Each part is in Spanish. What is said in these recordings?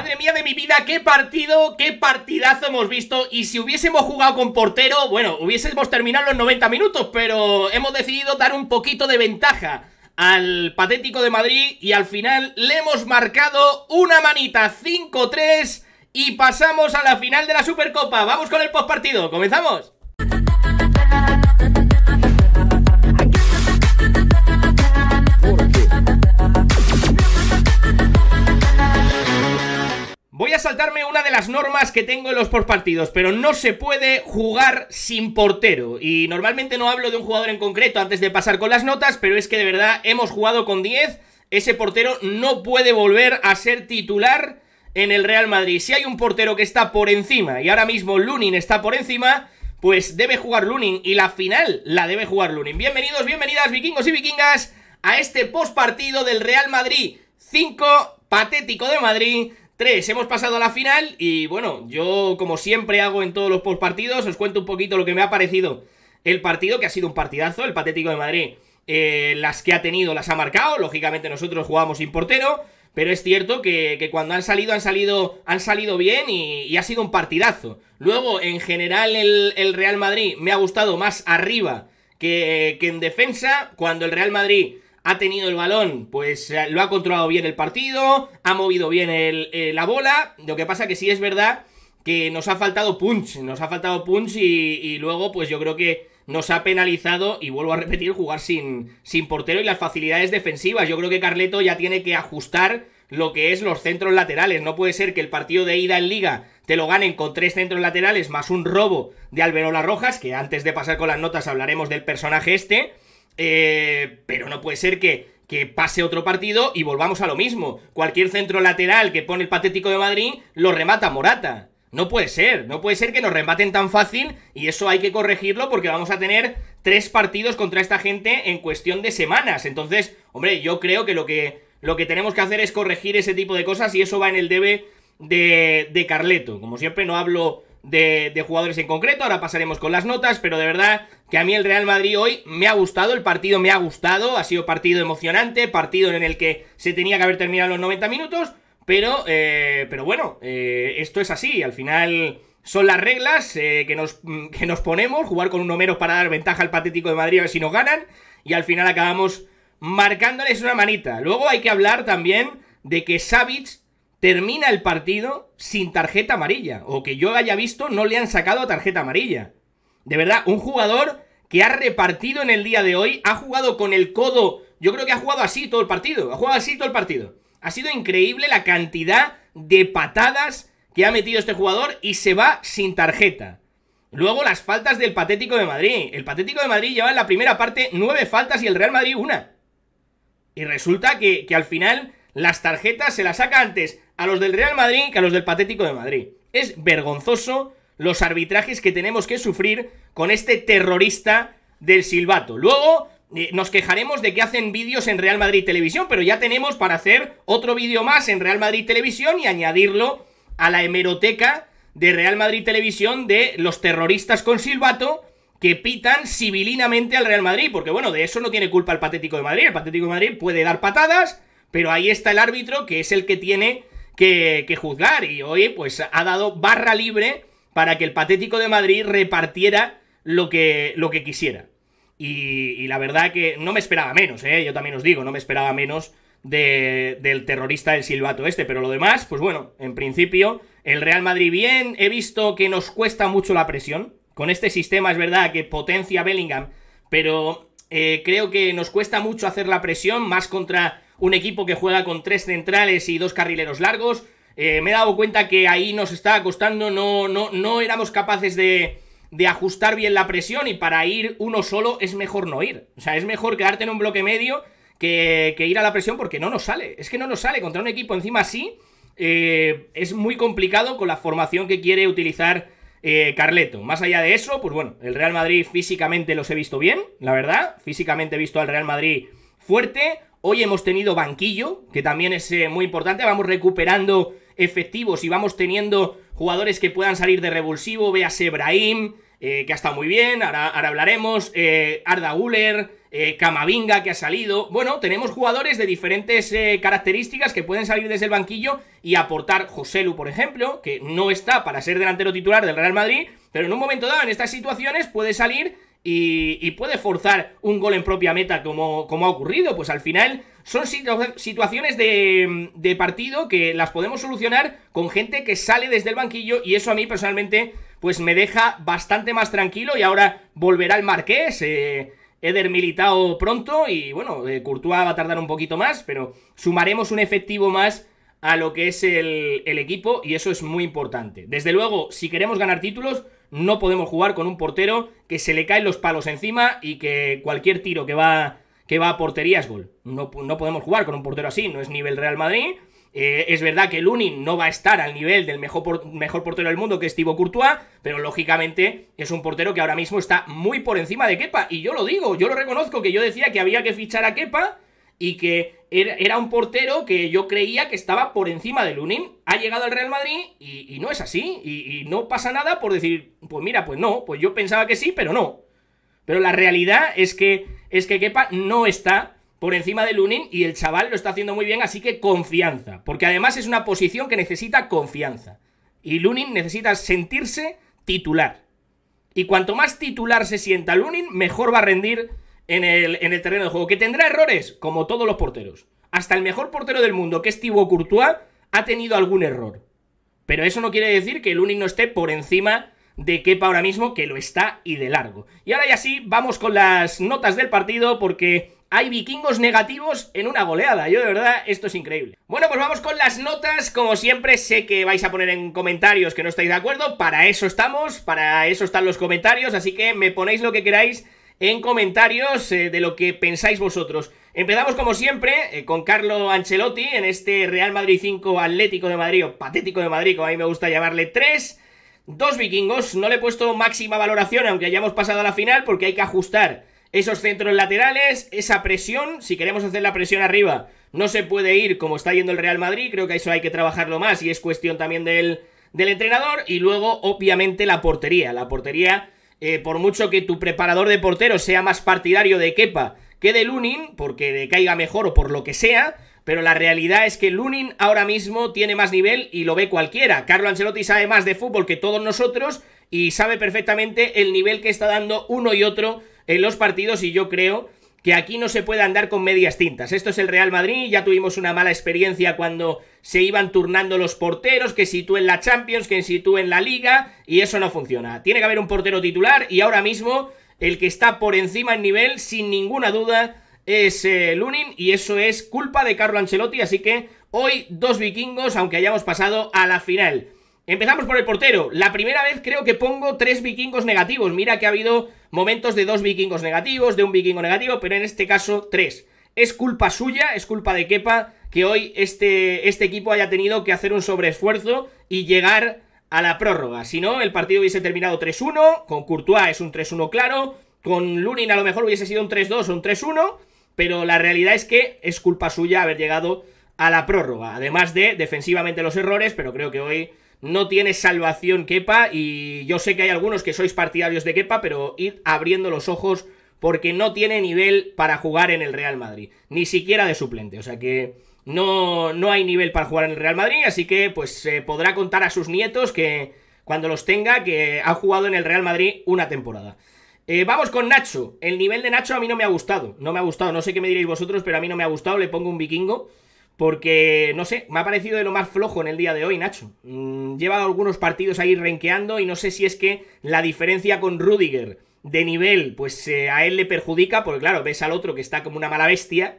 Madre mía de mi vida, qué partido, qué partidazo hemos visto Y si hubiésemos jugado con portero, bueno, hubiésemos terminado los 90 minutos Pero hemos decidido dar un poquito de ventaja al patético de Madrid Y al final le hemos marcado una manita 5-3 y pasamos a la final de la Supercopa. Vamos con el postpartido. ¿Comenzamos? saltarme una de las normas que tengo en los postpartidos, pero no se puede jugar sin portero. Y normalmente no hablo de un jugador en concreto antes de pasar con las notas, pero es que de verdad hemos jugado con 10. Ese portero no puede volver a ser titular en el Real Madrid. Si hay un portero que está por encima y ahora mismo Lunin está por encima, pues debe jugar Lunin y la final la debe jugar Lunin. Bienvenidos, bienvenidas vikingos y vikingas a este postpartido del Real Madrid 5 patético de Madrid 3. Hemos pasado a la final y bueno, yo como siempre hago en todos los postpartidos, os cuento un poquito lo que me ha parecido el partido, que ha sido un partidazo, el Patético de Madrid. Eh, las que ha tenido las ha marcado, lógicamente nosotros jugamos sin portero, pero es cierto que, cuando han salido, han salido, han salido bien y, ha sido un partidazo. Luego, en general, el, Real Madrid me ha gustado más arriba que, que, en defensa. Cuando el Real Madrid ha tenido el balón, pues eh, lo ha controlado bien el partido, ha movido bien eh, la bola, lo que pasa que sí es verdad que nos ha faltado punch, nos ha faltado punch y, luego pues yo creo que nos ha penalizado, y vuelvo a repetir, jugar sin, sin portero y las facilidades defensivas, yo creo que Carleto ya tiene que ajustar lo que es los centros laterales, no puede ser que el partido de ida en liga te lo ganen con tres centros laterales más un robo de Alberola Rojas, que antes de pasar con las notas hablaremos del personaje este, eh, pero no puede ser que, pase otro partido y volvamos a lo mismo. Cualquier centro lateral que pone el patético de Madrid lo remata Morata. No puede ser, no puede ser que nos rematen tan fácil y eso hay que corregirlo porque vamos a tener tres partidos contra esta gente en cuestión de semanas. Entonces, hombre, yo creo que lo que, lo que tenemos que hacer es corregir ese tipo de cosas y eso va en el debe de, de Carleto. Como siempre, no hablo de, jugadores en concreto, ahora pasaremos con las notas, pero de verdad que a mí el Real Madrid hoy me ha gustado, el partido me ha gustado, ha sido partido emocionante, partido en el que se tenía que haber terminado los 90 minutos, pero, eh, pero bueno, eh, esto es así, al final son las reglas eh, que, nos, mm, nos ponemos, jugar con un homero para dar ventaja al patético de Madrid a ver si nos ganan, y al final acabamos marcándoles una manita. Luego hay que hablar también de que Savage termina el partido sin tarjeta amarilla, o que yo haya visto no le han sacado tarjeta amarilla. De verdad, un jugador que ha repartido en el día de hoy, ha jugado con el codo, yo creo que ha jugado así todo el partido, ha jugado así todo el partido. Ha sido increíble la cantidad de patadas que ha metido este jugador y se va sin tarjeta. Luego las faltas del Patético de Madrid. El Patético de Madrid lleva en la primera parte nueve faltas y el Real Madrid una. Y resulta que, que al final las tarjetas se las saca antes a los del Real Madrid que a los del patético de Madrid. Es vergonzoso los arbitrajes que tenemos que sufrir con este terrorista del silbato. Luego eh, nos quejaremos de que hacen vídeos en Real Madrid Televisión, pero ya tenemos para hacer otro vídeo más en Real Madrid Televisión y añadirlo a la hemeroteca de Real Madrid Televisión de los terroristas con silbato que pitan civilinamente al Real Madrid, porque bueno, de eso no tiene culpa el Patético de Madrid, el Patético de Madrid puede dar patadas, pero ahí está el árbitro, que es el que tiene que, juzgar. Y hoy, pues, ha dado barra libre para que el Patético de Madrid repartiera lo que, lo que quisiera. Y, la verdad que no me esperaba menos, ¿eh? Yo también os digo, no me esperaba menos del terrorista del silbato este. Pero lo demás, pues bueno, en principio, el Real Madrid bien. He visto que nos cuesta mucho la presión. Con este sistema es verdad que potencia Bellingham, pero eh, creo que nos cuesta mucho hacer la presión, más contra un equipo que juega con tres centrales y dos carrileros largos. Eh, me he dado cuenta que ahí nos está costando, no, no, no éramos capaces de, ajustar bien la presión y para ir uno solo es mejor no ir. O sea, es mejor quedarte en un bloque medio que, que ir a la presión porque no nos sale. Es que no nos sale contra un equipo encima así. Eh, es muy complicado con la formación que quiere utilizar eh, Carleto. Más allá de eso, pues bueno, el Real Madrid físicamente los he visto bien, la verdad. Físicamente he visto al Real Madrid fuerte. Hoy hemos tenido banquillo, que también es eh, muy importante. Vamos recuperando efectivos y vamos teniendo jugadores que puedan salir de revulsivo. Véase Brahim, eh, que ha estado muy bien, ahora, hablaremos. Eh, Arda Guller, Camavinga, que ha salido. Bueno, tenemos jugadores de diferentes características que pueden salir desde el banquillo y aportar. Joselu, por ejemplo, que no está para ser delantero titular del Real Madrid, pero en un momento dado, en estas situaciones, puede salir y, puede forzar un gol en propia meta como, como ha ocurrido. Pues al final son situaciones de, de, partido que las podemos solucionar con gente que sale desde el banquillo y eso a mí personalmente pues me deja bastante más tranquilo y ahora volverá el Marqués. Eh, Eder Militao pronto y bueno, de eh, Courtois va a tardar un poquito más, pero sumaremos un efectivo más a lo que es el, el equipo y eso es muy importante. Desde luego, si queremos ganar títulos, no podemos jugar con un portero que se le caen los palos encima y que cualquier tiro que va, que va a portería es gol. No, no podemos jugar con un portero así, no es nivel Real Madrid. Eh, es verdad que Lunin no va a estar al nivel del mejor, mejor portero del mundo, que es Thibaut Courtois, pero lógicamente es un portero que ahora mismo está muy por encima de Kepa. Y yo lo digo, yo lo reconozco, que yo decía que había que fichar a Kepa y que era un portero que yo creía que estaba por encima de Lunin. Ha llegado al Real Madrid y, no es así. Y, no pasa nada por decir, pues mira, pues no, pues yo pensaba que sí, pero no. Pero la realidad es que, es que Kepa no está por encima de Lunin y el chaval lo está haciendo muy bien, así que confianza. Porque además es una posición que necesita confianza. Y Lunin necesita sentirse titular. Y cuanto más titular se sienta Lunin, mejor va a rendir en el, terreno de juego, que tendrá errores, como todos los porteros. Hasta el mejor portero del mundo, que es Thibaut Courtois, ha tenido algún error. Pero eso no quiere decir que el único no esté por encima de Kepa ahora mismo, que lo está y de largo. Y ahora ya sí, vamos con las notas del partido, porque hay vikingos negativos en una goleada. Yo de verdad, esto es increíble. Bueno, pues vamos con las notas. Como siempre, sé que vais a poner en comentarios que no estáis de acuerdo. Para eso estamos, para eso están los comentarios. Así que me ponéis lo que queráis en comentarios eh, de lo que pensáis vosotros. Empezamos como siempre eh, con Carlo Ancelotti en este Real Madrid 5 Atlético de Madrid o Patético de Madrid, como a mí me gusta llamarle 3. Dos vikingos, no le he puesto máxima valoración aunque hayamos pasado a la final porque hay que ajustar esos centros laterales, esa presión, si queremos hacer la presión arriba no se puede ir como está yendo el Real Madrid, creo que eso hay que trabajarlo más y es cuestión también del, del entrenador y luego obviamente la portería, la portería eh, por mucho que tu preparador de portero sea más partidario de Kepa que de Lunin, porque decaiga caiga mejor o por lo que sea, pero la realidad es que Lunin ahora mismo tiene más nivel y lo ve cualquiera. Carlo Ancelotti sabe más de fútbol que todos nosotros y sabe perfectamente el nivel que está dando uno y otro en los partidos y yo creo que aquí no se puede andar con medias tintas. Esto es el Real Madrid, ya tuvimos una mala experiencia cuando se iban turnando los porteros, que sitúen la Champions, que sitúen la Liga, y eso no funciona. Tiene que haber un portero titular, y ahora mismo el que está por encima en nivel, sin ninguna duda, es eh, Lunin, y eso es culpa de Carlo Ancelotti, así que hoy dos vikingos, aunque hayamos pasado a la final. Empezamos por el portero. La primera vez creo que pongo tres vikingos negativos. Mira que ha habido momentos de dos vikingos negativos, de un vikingo negativo, pero en este caso tres. Es culpa suya, es culpa de Kepa que hoy este, este equipo haya tenido que hacer un sobreesfuerzo y llegar a la prórroga. Si no, el partido hubiese terminado 3-1, con Courtois es un 3-1 claro, con Lunin a lo mejor hubiese sido un 3-2 o un 3-1, pero la realidad es que es culpa suya haber llegado a la prórroga. Además de defensivamente los errores, pero creo que hoy no tiene salvación Kepa y yo sé que hay algunos que sois partidarios de Kepa, pero id abriendo los ojos porque no tiene nivel para jugar en el Real Madrid, ni siquiera de suplente, o sea que no, no hay nivel para jugar en el Real Madrid, así que pues se podrá contar a sus nietos que cuando los tenga que ha jugado en el Real Madrid una temporada. Eh, vamos con Nacho, el nivel de Nacho a mí no me ha gustado, no me ha gustado, no sé qué me diréis vosotros, pero a mí no me ha gustado, le pongo un vikingo. Porque, no sé, me ha parecido de lo más flojo en el día de hoy, Nacho. Llevado mm, lleva algunos partidos ahí renqueando y no sé si es que la diferencia con Rudiger de nivel, pues eh, a él le perjudica, porque claro, ves al otro que está como una mala bestia.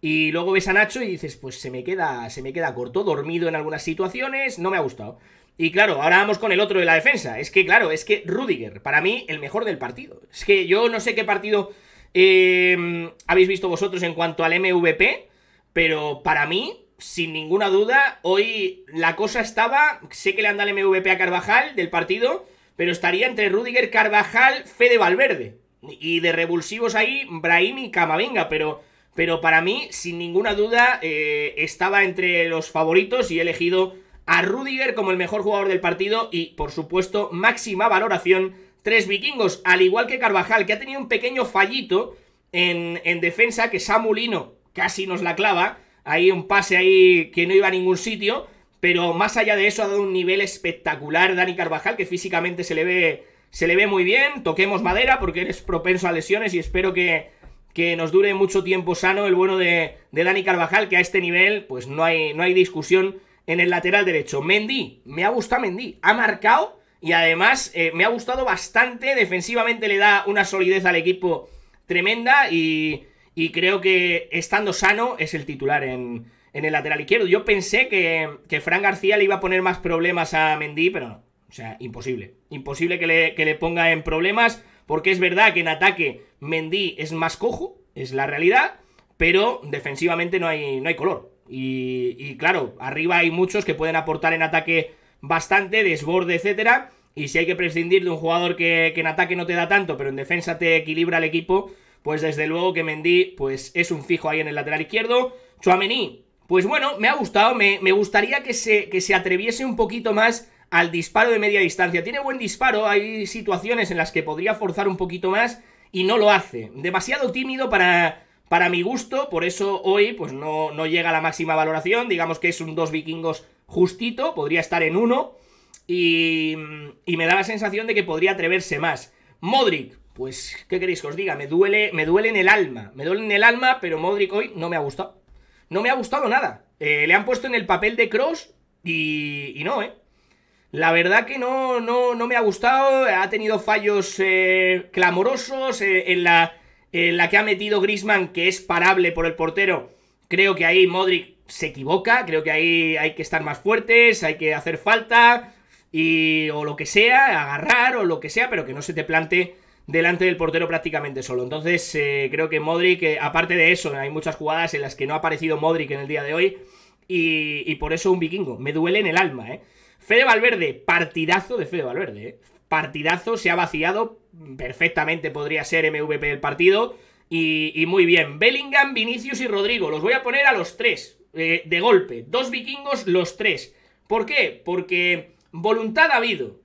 Y luego ves a Nacho y dices, pues se me queda, se me queda corto, dormido en algunas situaciones, no me ha gustado. Y claro, ahora vamos con el otro de la defensa. Es que, claro, es que Rudiger, para mí, el mejor del partido. Es que yo no sé qué partido eh, habéis visto vosotros en cuanto al MVP. Pero para mí, sin ninguna duda, hoy la cosa estaba, sé que le anda el MVP a Carvajal del partido, pero estaría entre Rudiger, Carvajal, Fede Valverde. Y de revulsivos ahí, Brahim y Camavinga, pero, pero para mí, sin ninguna duda, eh, estaba entre los favoritos y he elegido a Rudiger como el mejor jugador del partido y, por supuesto, máxima valoración, tres vikingos, al igual que Carvajal, que ha tenido un pequeño fallito en, en defensa, que Samulino casi nos la clava. Hay un pase ahí que no iba a ningún sitio. Pero más allá de eso, ha dado un nivel espectacular Dani Carvajal, que físicamente se le ve, se le ve muy bien. Toquemos madera porque eres propenso a lesiones y espero que, nos dure mucho tiempo sano el bueno de, Dani Carvajal, que a este nivel, pues no hay, no hay discusión en el lateral derecho. Mendy, me ha gustado Mendy, ha marcado y además eh, me ha gustado bastante. Defensivamente le da una solidez al equipo tremenda y y creo que estando sano es el titular en, el lateral izquierdo. Yo pensé que, que Fran García le iba a poner más problemas a Mendy, pero no. O sea, imposible. Imposible que le, ponga en problemas, porque es verdad que en ataque Mendy es más cojo, es la realidad, pero defensivamente no hay, no hay color. Y, claro, arriba hay muchos que pueden aportar en ataque bastante, desborde, etcétera. Y si hay que prescindir de un jugador que, que en ataque no te da tanto, pero en defensa te equilibra el equipo, pues desde luego que Mendy pues es un fijo ahí en el lateral izquierdo. Chuamení, pues bueno, me ha gustado, me, me gustaría que se, que se atreviese un poquito más al disparo de media distancia. Tiene buen disparo, hay situaciones en las que podría forzar un poquito más y no lo hace. Demasiado tímido para, para mi gusto, por eso hoy pues no, no llega a la máxima valoración. Digamos que es un dos vikingos justito, podría estar en uno. y, y me da la sensación de que podría atreverse más. Modric, pues, ¿qué queréis que os diga? Me duele, me duele en el alma. Me duele en el alma, pero Modric hoy no me ha gustado. No me ha gustado nada. Eh, le han puesto en el papel de Cross y, y no, ¿eh? La verdad que no, no, no me ha gustado. Ha tenido fallos eh, clamorosos eh, en, la, la que ha metido Grisman, que es parable por el portero. Creo que ahí Modric se equivoca. Creo que ahí hay que estar más fuertes, hay que hacer falta. Y, o lo que sea, agarrar o lo que sea, pero que no se te plante delante del portero prácticamente solo. Entonces eh, creo que Modric, eh, aparte de eso, hay muchas jugadas en las que no ha aparecido Modric en el día de hoy y, por eso un vikingo. Me duele en el alma, ¿eh? Fede Valverde, partidazo de Fede Valverde, ¿eh? Partidazo, se ha vaciado, perfectamente podría ser MVP del partido y, muy bien. Bellingham, Vinicius y Rodrigo, los voy a poner a los tres, de golpe. Dos vikingos, los tres. ¿Por qué? Porque voluntad ha habido,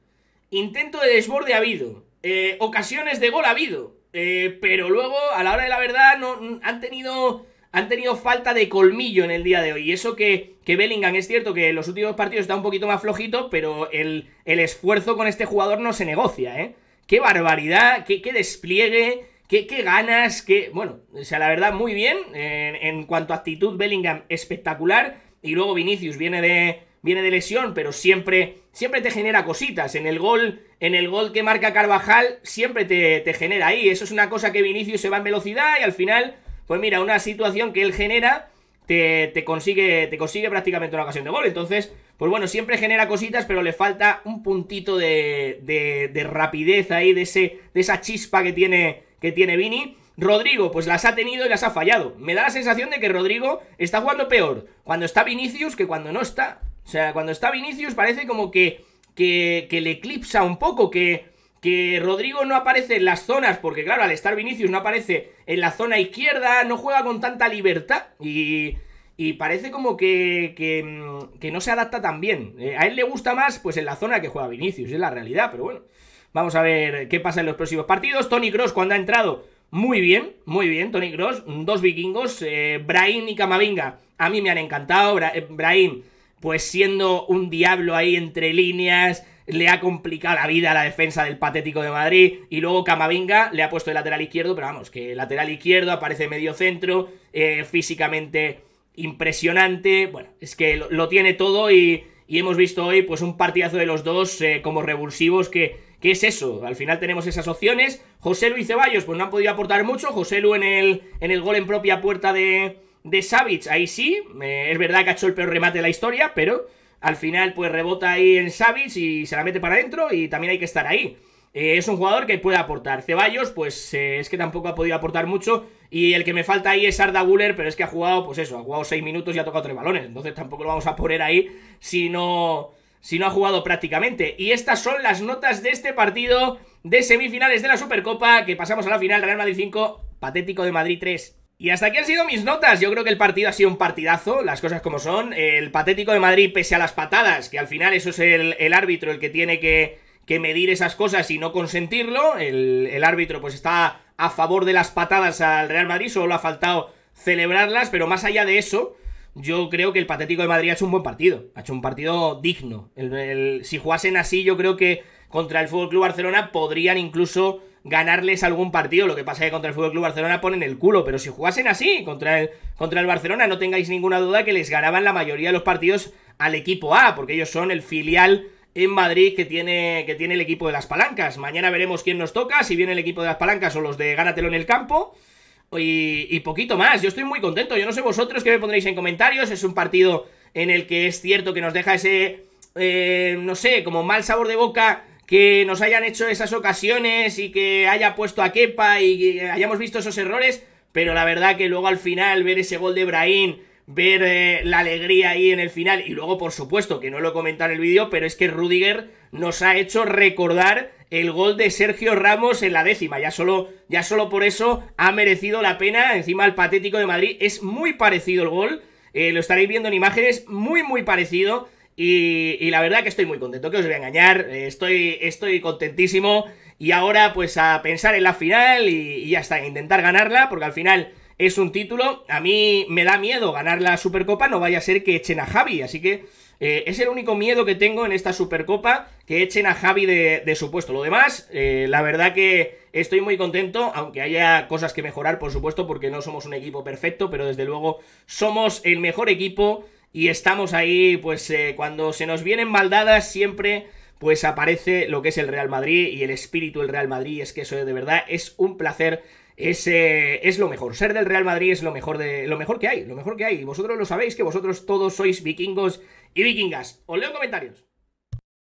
intento de desborde ha habido, eh, ocasiones de gol ha habido, eh, pero luego, a la hora de la verdad, no, han tenido han tenido falta de colmillo en el día de hoy. Y eso que, Bellingham es cierto que en los últimos partidos está un poquito más flojito, pero el, esfuerzo con este jugador no se negocia, ¿eh? Qué barbaridad, qué, despliegue, qué, ganas, qué... Bueno, o sea, la verdad, muy bien. Eh, en, cuanto a actitud, Bellingham espectacular. Y luego Vinicius viene de, viene de lesión, pero siempre, siempre te genera cositas. En el gol, en el gol que marca Carvajal, siempre te, te genera ahí. Eso es una cosa que Vinicius se va en velocidad y al final, pues mira, una situación que él genera te, te, consigue, te consigue prácticamente una ocasión de gol. Entonces, pues bueno, siempre genera cositas, pero le falta un puntito de, de, de rapidez ahí, de, ese, de esa chispa que tiene, que tiene Vini. Rodrigo, pues las ha tenido y las ha fallado. Me da la sensación de que Rodrigo está jugando peor cuando está Vinicius que cuando no está. O sea, cuando está Vinicius parece como que, que, que le eclipsa un poco, que, que Rodrigo no aparece en las zonas, porque claro, al estar Vinicius no aparece en la zona izquierda, no juega con tanta libertad y... Y parece como que, que, mm, que, no se adapta tan bien. Eh, a él le gusta más, pues en la zona que juega Vinicius, es la realidad, pero bueno. Vamos a ver qué pasa en los próximos partidos. Tony Cross, cuando ha entrado, muy bien, muy bien, Tony Cross. Dos vikingos, eh, y Camavinga, a mí me han encantado. Bra eh, pues siendo un diablo ahí entre líneas, le ha complicado la vida a la defensa del patético de Madrid. Y luego Camavinga le ha puesto el lateral izquierdo, pero vamos, que lateral izquierdo aparece medio centro, eh, físicamente impresionante. Bueno, es que lo, tiene todo y, hemos visto hoy pues un partidazo de los dos eh, como revulsivos que, es eso? Al final tenemos esas opciones. José Luis Ceballos, pues no han podido aportar mucho. José Lu en el, en el gol en propia puerta de, de Savage, ahí sí, eh, es verdad que ha hecho el peor remate de la historia, pero al final pues rebota ahí en Savage y se la mete para adentro y también hay que estar ahí. Eh, es un jugador que puede aportar. Ceballos, pues eh, es que tampoco ha podido aportar mucho. Y el que me falta ahí es Arda Guller, pero es que ha jugado, pues eso, ha jugado 6 minutos y ha tocado 3 balones. Entonces tampoco lo vamos a poner ahí si no, si no ha jugado prácticamente. Y estas son las notas de este partido de semifinales de la Supercopa, que pasamos a la final, Real Madrid 5, Patético de Madrid 3. Y hasta aquí han sido mis notas, yo creo que el partido ha sido un partidazo, las cosas como son, el patético de Madrid pese a las patadas, que al final eso es el, árbitro el que tiene que, medir esas cosas y no consentirlo, el, árbitro pues está a favor de las patadas al Real Madrid, solo ha faltado celebrarlas, pero más allá de eso, yo creo que el Patético de Madrid ha hecho un buen partido, ha hecho un partido digno. si jugasen así, yo creo que contra el Fútbol Club Barcelona podrían incluso ganarles algún partido. Lo que pasa es que contra el Fútbol Club Barcelona ponen el culo, pero si jugasen así contra el, contra el Barcelona, no tengáis ninguna duda que les ganaban la mayoría de los partidos al equipo A, porque ellos son el filial en Madrid que tiene, que tiene el equipo de las palancas. Mañana veremos quién nos toca, si viene el equipo de las palancas o los de Gánatelo en el campo. Y, y poquito más, yo estoy muy contento, yo no sé vosotros qué me pondréis en comentarios, es un partido en el que es cierto que nos deja ese, eh, no sé, como mal sabor de boca que nos hayan hecho esas ocasiones y que haya puesto a Kepa y hayamos visto esos errores, pero la verdad que luego al final ver ese gol de Brahim, ver eh, la alegría ahí en el final y luego por supuesto que no lo he comentado en el vídeo, pero es que Rudiger nos ha hecho recordar el gol de Sergio Ramos en la décima, ya solo, ya solo por eso ha merecido la pena, encima el patético de Madrid es muy parecido el gol, eh, lo estaréis viendo en imágenes, muy muy parecido, y, la verdad que estoy muy contento, que os voy a engañar, eh, estoy, estoy contentísimo. Y ahora pues a pensar en la final y, hasta ya está, intentar ganarla, porque al final es un título. A mí me da miedo ganar la Supercopa, no vaya a ser que echen a Javi, así que eh, es el único miedo que tengo en esta Supercopa, que echen a Javi de, su puesto. Lo demás, eh, la verdad que estoy muy contento, aunque haya cosas que mejorar, por supuesto, porque no somos un equipo perfecto, pero desde luego somos el mejor equipo y estamos ahí, pues eh, cuando se nos vienen maldadas siempre pues aparece lo que es el Real Madrid y el espíritu del Real Madrid, es que eso de verdad es un placer es, eh, es, lo mejor. Ser del Real Madrid es lo mejor de. lo mejor que hay, lo mejor que hay. Y vosotros lo sabéis que vosotros todos sois vikingos y vikingas. Os leo comentarios.